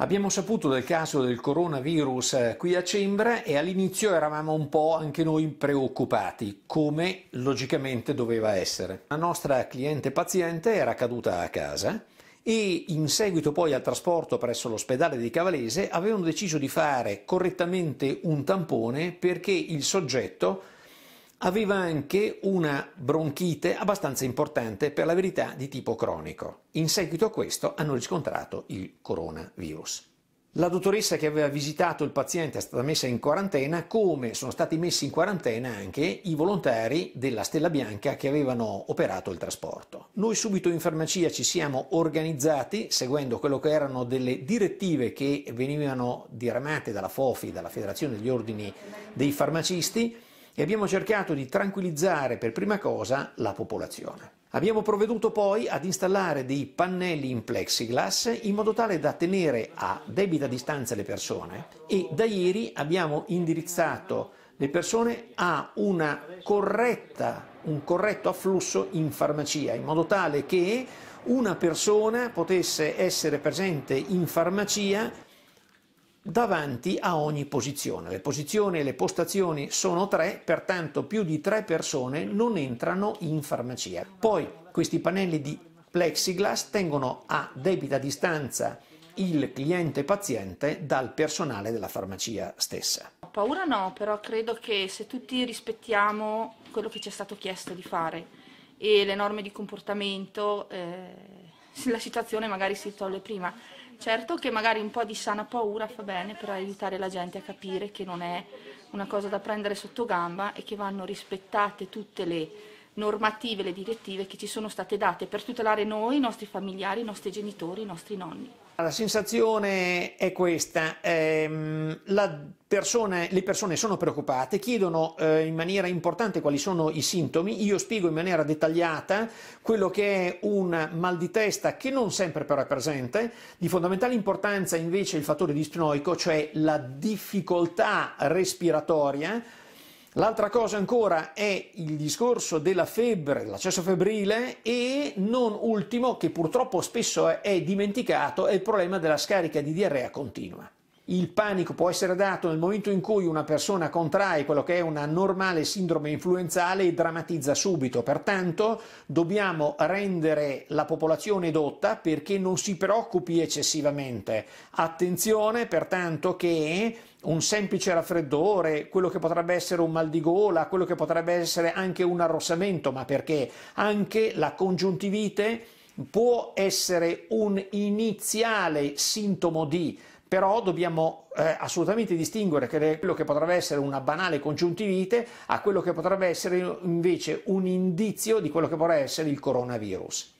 Abbiamo saputo del caso del coronavirus eh, qui a Cembra e all'inizio eravamo un po' anche noi preoccupati, come logicamente doveva essere. La nostra cliente paziente era caduta a casa e in seguito poi al trasporto presso l'ospedale di Cavalese avevano deciso di fare correttamente un tampone perché il soggetto aveva anche una bronchite abbastanza importante, per la verità di tipo cronico. In seguito a questo hanno riscontrato il coronavirus. La dottoressa che aveva visitato il paziente è stata messa in quarantena, come sono stati messi in quarantena anche i volontari della Stella Bianca che avevano operato il trasporto. Noi subito in farmacia ci siamo organizzati seguendo quello che erano delle direttive che venivano diramate dalla FOFI, dalla Federazione degli Ordini dei Farmacisti, e abbiamo cercato di tranquillizzare per prima cosa la popolazione. Abbiamo provveduto poi ad installare dei pannelli in plexiglass in modo tale da tenere a debita distanza le persone e da ieri abbiamo indirizzato le persone a corretta, un corretto afflusso in farmacia in modo tale che una persona potesse essere presente in farmacia davanti a ogni posizione. Le posizioni e le postazioni sono tre, pertanto più di tre persone non entrano in farmacia. Poi questi pannelli di plexiglass tengono a debita distanza il cliente paziente dal personale della farmacia stessa. Paura no, però credo che se tutti rispettiamo quello che ci è stato chiesto di fare e le norme di comportamento, eh, la situazione magari si risolve prima. Certo che magari un po' di sana paura fa bene per aiutare la gente a capire che non è una cosa da prendere sotto gamba e che vanno rispettate tutte le normative, le direttive che ci sono state date per tutelare noi, i nostri familiari, i nostri genitori, i nostri nonni. La sensazione è questa, ehm, persone, le persone sono preoccupate, chiedono eh, in maniera importante quali sono i sintomi, io spiego in maniera dettagliata quello che è un mal di testa che non sempre però è presente, di fondamentale importanza invece il fattore dispnoico, cioè la difficoltà respiratoria, L'altra cosa ancora è il discorso della febbre, l'accesso febbrile e non ultimo, che purtroppo spesso è dimenticato, è il problema della scarica di diarrea continua. Il panico può essere dato nel momento in cui una persona contrae quello che è una normale sindrome influenzale e drammatizza subito. Pertanto dobbiamo rendere la popolazione dotta perché non si preoccupi eccessivamente. Attenzione pertanto che un semplice raffreddore, quello che potrebbe essere un mal di gola, quello che potrebbe essere anche un arrossamento, ma perché anche la congiuntivite può essere un iniziale sintomo di però dobbiamo eh, assolutamente distinguere quello che potrebbe essere una banale congiuntivite a quello che potrebbe essere invece un indizio di quello che potrà essere il coronavirus.